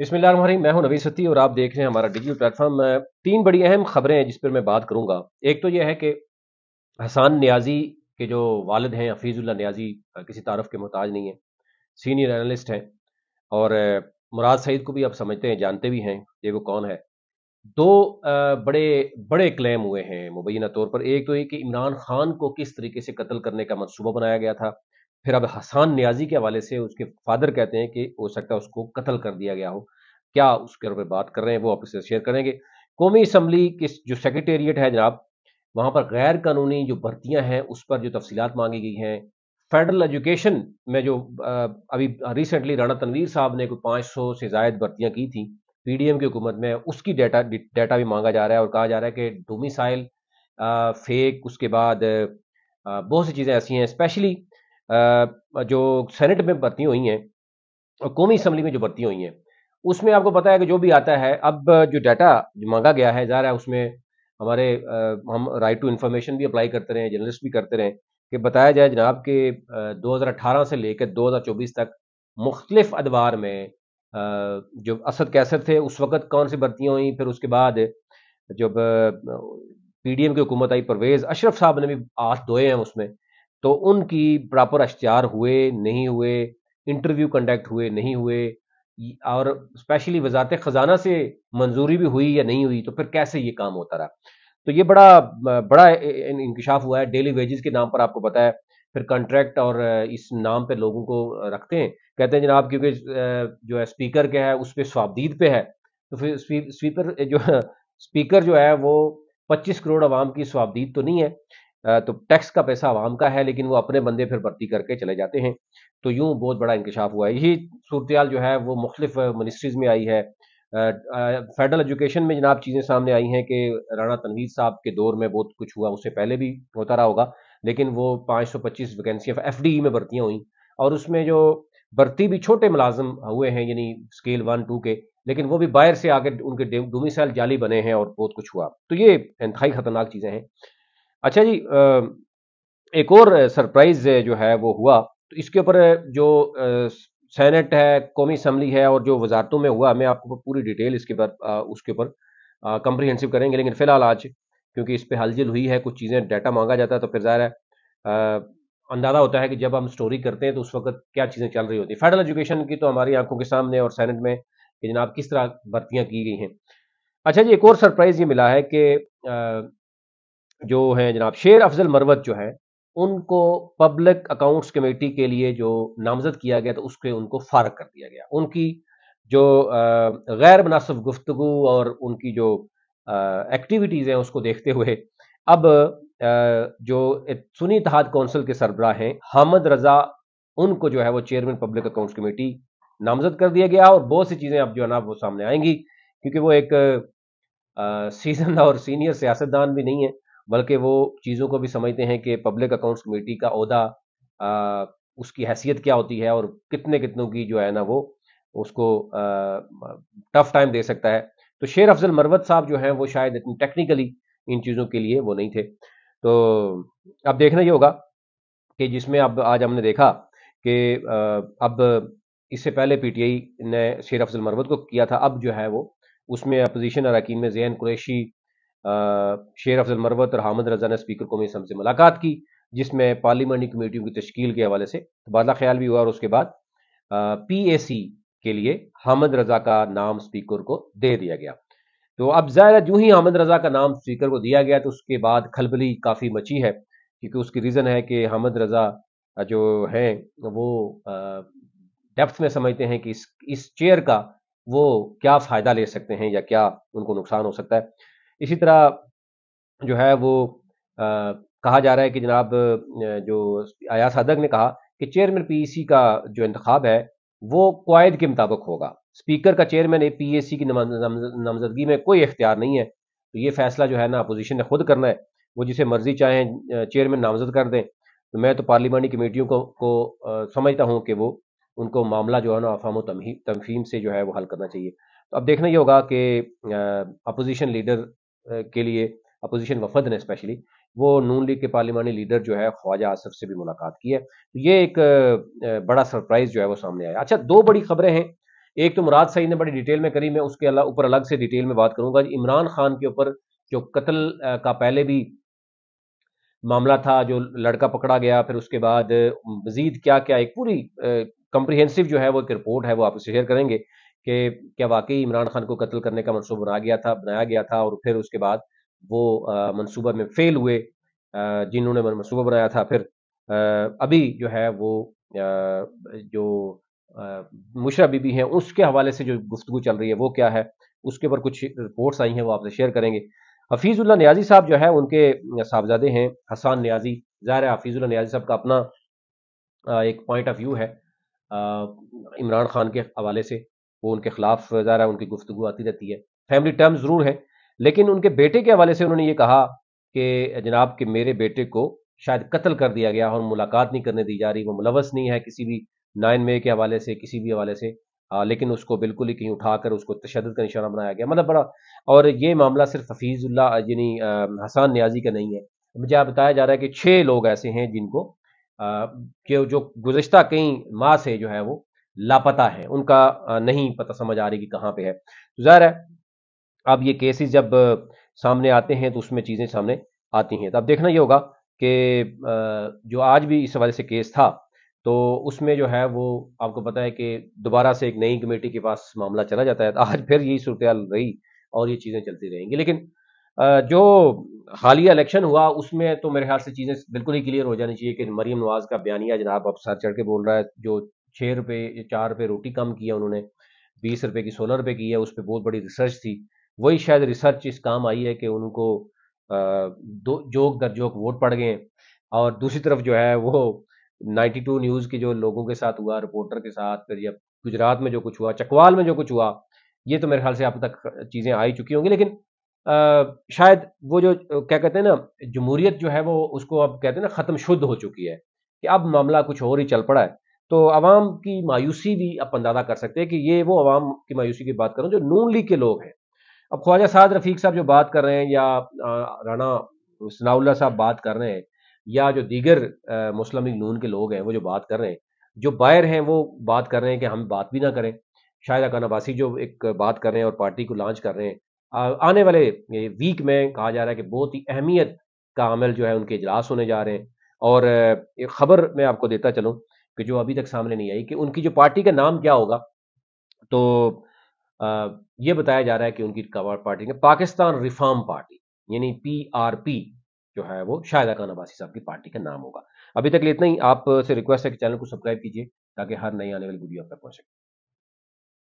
بسم اللہ الرحمن الرحیم میں ہوں نبی ستی اور آپ دیکھ رہے ہیں ہمارا ڈیجیٹل پلیٹ فارم تین بڑی اہم خبریں ہیں جس پر میں بات کروں گا ایک تو یہ ہے کہ حسان نیازی کے جو والد ہیں حفیظ اللہ نیازی کسی تعارف کے محتاج نہیں ہیں سینئر انالسٹ ہیں اور مراد سعید کو بھی آپ سمجھتے ہیں جانتے بھی ہیں یہ وہ کون ہے دو بڑے بڑے کلیم ہوئے ہیں مبینہ طور پر ایک تو یہ کہ عمران خان کو کس طریقے سے قتل کرنے کا منصوبہ بنایا گیا تھا پھر اب حسان نیازی کے حوالے سے اس کے فادر کہتے ہیں کہ ہو سکتا ہے اس کو قتل کر دیا گیا ہو کیا اس کے اوپر بات کر رہے ہیں وہ آپ سے شیئر کریں گے قومی اسمبلی کے جو سیکرٹیریٹ ہے جناب وہاں پر غیر قانونی جو بھرتیاں ہیں اس پر جو تفصیلات مانگی گئی ہیں فیڈرل ایجوکیشن میں جو ابھی ریسنٹلی رانا تنویر صاحب نے کوئی پانچ سو سے زائد بھرتیاں کی تھیں پی ڈی ایم کی حکومت میں اس کی ڈیٹا ڈیٹا بھی مانگا جا رہا ہے اور کہا جا رہا ہے کہ ڈومیسائل فیک اس کے بعد بہت سی چیزیں ایسی ہیں اسپیشلی جو سینٹ میں بھرتی ہوئی ہیں اور قومی اسمبلی میں جو بھرتی ہوئی ہیں اس میں آپ کو پتا ہے کہ جو بھی آتا ہے اب جو ڈیٹا جو مانگا گیا ہے ظاہر ہے اس میں ہمارے ہم رائٹ ٹو انفارمیشن بھی اپلائی کرتے رہے ہیں جرنلسٹ بھی کرتے رہے ہیں کہ بتایا جائے جناب کہ دو ہزار اٹھارہ سے لے کر دو ہزار چوبیس تک مختلف ادوار میں جو اسد کیسر تھے اس وقت کون سی بھرتیاں ہوئیں پھر اس کے بعد جب پی ڈی ایم کی حکومت آئی پرویز اشرف صاحب نے بھی آٹھ دھوئے ہیں اس میں تو ان کی پراپر اشتہار ہوئے نہیں ہوئے انٹرویو کنڈکٹ ہوئے نہیں ہوئے اور اسپیشلی وزارت خزانہ سے منظوری بھی ہوئی یا نہیں ہوئی تو پھر کیسے یہ کام ہوتا رہا تو یہ بڑا بڑا انکشاف ہوا ہے ڈیلی ویجز کے نام پر آپ کو پتا ہے پھر کنٹریکٹ اور اس نام پہ لوگوں کو رکھتے ہیں کہتے ہیں جناب کیونکہ جو ہے اسپیکر کے ہے اس پہ سوابدید پہ ہے تو پھر اسپیکر جو اسپیکر جو ہے وہ پچیس کروڑ عوام کی سوابدید تو نہیں ہے تو ٹیکس کا پیسہ عوام کا ہے لیکن وہ اپنے بندے پھر بھرتی کر کے چلے جاتے ہیں تو یوں بہت بڑا انکشاف ہوا ہے یہی صورتحال جو ہے وہ مختلف منسٹریز میں آئی ہے فیڈرل ایجوکیشن میں جناب چیزیں سامنے آئی ہیں کہ رانا تنویر صاحب کے دور میں بہت کچھ ہوا اس سے پہلے بھی ہوتا رہا ہوگا لیکن وہ پانچ سو پچیس ویکینسیاں ایف ڈی ای میں بھرتیاں ہوئیں اور اس میں جو بھرتی بھی چھوٹے ملازم ہوئے ہیں یعنی اسکیل ون ٹو کے لیکن وہ بھی باہر سے آ کے ان کے ڈومی سیل جعلی بنے ہیں اور بہت کچھ ہوا تو یہ انتہائی خطرناک چیزیں ہیں اچھا جی ایک اور سرپرائز جو ہے وہ ہوا تو اس کے اوپر جو سینٹ ہے قومی اسمبلی ہے اور جو وزارتوں میں ہوا میں آپ کو پوری ڈیٹیل اس کے اوپر اس کے اوپر کمپریہنسو کریں گے لیکن فی الحال آج کیونکہ اس پہ ہلزل ہوئی ہے کچھ چیزیں ڈیٹا مانگا جاتا ہے تو پھر ظاہر ہے اندازہ ہوتا ہے کہ جب ہم سٹوری کرتے ہیں تو اس وقت کیا چیزیں چل رہی ہوتی ہیں فیڈرل ایجوکیشن کی تو ہماری آنکھوں کے سامنے اور سینٹ میں کہ جناب کس طرح بھرتیاں کی گئی ہیں اچھا جی ایک اور سرپرائز یہ ملا ہے کہ جو ہیں جناب شیر افضل مروت جو ہیں ان کو پبلک اکاؤنٹس کمیٹی کے لیے جو نامزد کیا گیا تو اس کے ان کو فارغ کر دیا گیا ان کی جو غیر مناسب گفتگو اور ان کی جو ایکٹیویٹیز ہیں اس کو دیکھتے ہوئے اب جو سنی اتحاد کونسل کے سربراہ ہیں حامد رضا ان کو جو ہے وہ چیئرمین پبلک اکاؤنٹس کمیٹی نامزد کر دیا گیا اور بہت سی چیزیں اب جو ہے نا وہ سامنے آئیں گی کیونکہ وہ ایک سیزن اور سینئر سیاستدان بھی نہیں ہیں بلکہ وہ چیزوں کو بھی سمجھتے ہیں کہ پبلک اکاؤنٹس کمیٹی کا عہدہ اس کی حیثیت کیا ہوتی ہے اور کتنے کتنوں کی جو ہے نا وہ اس کو ٹف ٹائم دے سکتا ہے تو شیر افضل مروت صاحب جو ہیں وہ شاید اتنی ٹیکنیکلی ان چیزوں کے لیے وہ نہیں تھے تو اب دیکھنا یہ ہوگا کہ جس میں اب آج ہم نے دیکھا کہ اب اس سے پہلے پی ٹی آئی نے شیر افضل مروت کو کیا تھا اب جو ہے وہ اس میں اپوزیشن اراکین میں زین قریشی شیر افضل مروت اور حامد رضا نے اسپیکر کو میری سے ملاقات کی جس میں پارلیمانی کمیٹیوں کی تشکیل کے حوالے سے تبادلہ خیال بھی ہوا اور اس کے بعد پی اے سی کے لیے حامد رضا کا نام اسپیکر کو دے دیا گیا تو اب زیادہ جو ہی حامد رضا کا نام اسپیکر کو دیا گیا تو اس کے بعد کھلبلی کافی مچی ہے کیونکہ اس کی ریزن ہے کہ حامد رضا جو ہیں وہ ڈیپتھ میں سمجھتے ہیں کہ اس چیئر کا وہ کیا فائدہ لے سکتے ہیں یا کیا ان کو نقصان ہو سکتا ہے اسی طرح جو ہے وہ کہا جا رہا ہے کہ جناب جو آیا صدق نے کہا کہ چیئرمین پی سی کا جو انتخاب ہے وہ قوائد کے مطابق ہوگا اسپیکر کا چیئرمین ہے پی اے سی کی نامزدگی میں کوئی اختیار نہیں ہے تو یہ فیصلہ جو ہے نا اپوزیشن نے خود کرنا ہے وہ جسے مرضی چاہیں چیئرمین نامزد کر دیں تو میں تو پارلیمانی کمیٹیوں کو کو سمجھتا ہوں کہ وہ ان کو معاملہ جو ہے نا افہام و تمہیم سے جو ہے وہ حل کرنا چاہیے تو اب دیکھنا یہ ہوگا کہ اپوزیشن لیڈر کے لیے اپوزیشن وفد نے اسپیشلی وہ نون لیگ کے پارلیمانی لیڈر جو ہے خواجہ آصف سے بھی ملاقات کی ہے یہ ایک بڑا سرپرائز جو ہے وہ سامنے آیا اچھا دو بڑی خبریں ہیں ایک تو مراد سعید نے بڑی ڈیٹیل میں کری میں اس کے اوپر الگ سے ڈیٹیل میں بات کروں گا عمران خان کے اوپر جو قتل کا پہلے بھی معاملہ تھا جو لڑکا پکڑا گیا پھر اس کے بعد مزید کیا کیا ایک پوری کمپریہنسو جو ہے وہ ایک رپورٹ ہے وہ آپ اسے شیئر کریں گے کہ کیا واقعی عمران خان کو قتل کرنے کا منصوبہ بنا گیا تھا بنایا گیا تھا اور پھر اس کے بعد وہ منصوبہ میں فیل ہوئے جنہوں نے منصوبہ بنایا تھا پھر ابھی جو ہے وہ جو بی بی ہیں اس کے حوالے سے جو گفتگو چل رہی ہے وہ کیا ہے اس کے اوپر کچھ رپورٹس آئی ہیں وہ آپ سے شیئر کریں گے حفیظ اللہ نیازی صاحب جو ہے ان کے صاحبزادے ہیں حسان نیازی ظاہر ہے حفیظ اللہ نیازی صاحب کا اپنا ایک پوائنٹ آف ویو ہے عمران خان کے حوالے سے وہ ان کے خلاف ظاہر ان کی گفتگو آتی رہتی ہے فیملی ٹرم ضرور ہیں لیکن ان کے بیٹے کے حوالے سے انہوں نے یہ کہا کہ جناب کہ میرے بیٹے کو شاید قتل کر دیا گیا اور ملاقات نہیں کرنے دی جا رہی وہ ملوث نہیں ہے کسی بھی نائن مے کے حوالے سے کسی بھی حوالے سے لیکن اس کو بالکل ہی کہیں اٹھا کر اس کو تشدد کا نشانہ بنایا گیا مطلب بڑا اور یہ معاملہ صرف حفیظ اللہ یعنی حسان نیازی کا نہیں ہے مجھے بتایا جا رہا ہے کہ چھ لوگ ایسے ہیں جن کو کہ جو گزشتہ کئی ماہ سے جو ہے وہ لاپتہ ہے ان کا نہیں پتہ سمجھ آ رہی کہ کہاں پہ ہے تو ظاہر ہے اب یہ کیسز جب سامنے آتے ہیں تو اس میں چیزیں سامنے آتی ہیں تو اب دیکھنا یہ ہوگا کہ جو آج بھی اس حوالے سے کیس تھا تو اس میں جو ہے وہ آپ کو پتا ہے کہ دوبارہ سے ایک نئی کمیٹی کے پاس معاملہ چلا جاتا ہے آج پھر یہی صورتحال رہی اور یہ چیزیں چلتی رہیں گی لیکن جو حالیہ الیکشن ہوا اس میں تو میرے خیال سے چیزیں بالکل ہی کلیئر ہو جانی چاہیے کہ مریم نواز کا بیانیہ جناب اب سر چڑھ کے بول رہا ہے جو چھ روپے یا چار روپے روٹی کم کیا انہوں نے بیس روپے کی سولہ روپے کی ہے اس پہ بہت بڑی ریسرچ تھی وہی شاید ریسرچ اس کام آئی ہے کہ ان کو دو جوک در جوک ووٹ پڑ گئے اور دوسری طرف جو ہے وہ نائنٹی ٹو نیوز کے جو لوگوں کے ساتھ ہوا رپورٹر کے ساتھ پھر یا گجرات میں جو کچھ ہوا چکوال میں جو کچھ ہوا یہ تو میرے خیال سے اب تک چیزیں آئی چکی ہوں گی لیکن شاید وہ جو کیا کہتے ہیں نا جمہوریت جو ہے وہ اس کو اب کہتے ہیں نا ختم شدھ ہو چکی ہے کہ اب معاملہ کچھ اور ہی چل پڑا ہے تو عوام کی مایوسی بھی آپ اندازہ کر سکتے ہیں کہ یہ وہ عوام کی مایوسی کی بات کروں جو نون لیگ کے لوگ ہیں اب خواجہ سعد رفیق صاحب جو بات کر رہے ہیں یا رانا ثناء اللہ صاحب بات کر رہے ہیں یا جو دیگر مسلم لیگ نون کے لوگ ہیں وہ جو بات کر رہے ہیں جو باہر ہیں وہ بات کر رہے ہیں کہ ہم بات بھی نہ کریں شاید اکان عباسی جو ایک بات کر رہے ہیں اور پارٹی کو لانچ کر رہے ہیں آنے والے ویک میں کہا جا رہا ہے کہ بہت ہی اہمیت کا عمل جو ہے ان کے اجلاس ہونے جا رہے ہیں اور ایک خبر میں آپ کو دیتا چلوں کہ جو ابھی تک سامنے نہیں آئی کہ ان کی جو پارٹی کا نام کیا ہوگا تو یہ بتایا جا رہا ہے کہ ان کی پارٹی کا پاکستان ریفارم پارٹی یعنی پی آر پی جو ہے وہ شاہدہ کان عباسی صاحب کی پارٹی کا نام ہوگا ابھی تک اتنا ہی آپ سے ریکویسٹ ہے کہ چینل کو سبسکرائب کیجیے تاکہ ہر نئی آنے والی ویڈیو آپ تک پہنچ سکے